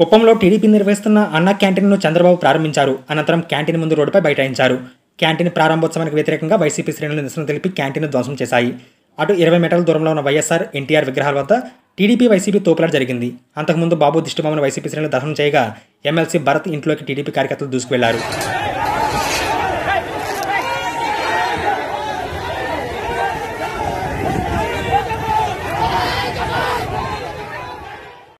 కుప్పంలో టీడీపీ నిర్వహిస్తున్న అన్న క్యాంటీన్ను చంద్రబాబు ప్రారంభించారు అనంతరం క్యాంటీన్ ముందు రోడ్డుపై బైఠాయించారు క్యాంటీన్ ప్రారంభోత్సవానికి వ్యతిరేకంగా వైసీపీ శ్రేణులు నిరసన తెలిపి క్యాంటీన్ను ధ్వంసం చేశాయి అటు ఇరవై మీటర్ల దూరంలో ఉన్న వైఎస్ఆర్ ఎన్టీఆర్ విగ్రహాల వద్ద టీడీపీ వైసీపీ తోపులాట జరిగింది అంతకుముందు బాబు దిష్టిబొమ్మను వైసీపీ శ్రేణులు దహనం చేయగా ఎమ్మెల్సీ భరత్ ఇంట్లోకి టీడీపీ కార్యకర్తలు దూసుకువెళ్లారు